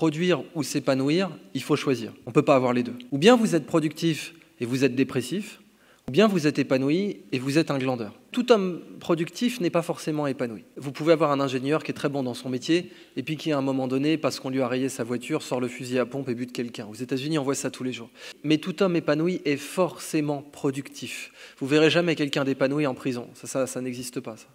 produire ou s'épanouir, il faut choisir. On ne peut pas avoir les deux. Ou bien vous êtes productif et vous êtes dépressif, ou bien vous êtes épanoui et vous êtes un glandeur. Tout homme productif n'est pas forcément épanoui. Vous pouvez avoir un ingénieur qui est très bon dans son métier et puis qui à un moment donné, parce qu'on lui a rayé sa voiture, sort le fusil à pompe et bute quelqu'un. Aux États-Unis, on voit ça tous les jours. Mais tout homme épanoui est forcément productif. Vous verrez jamais quelqu'un d'épanoui en prison. Ça, ça n'existe pas. Ça.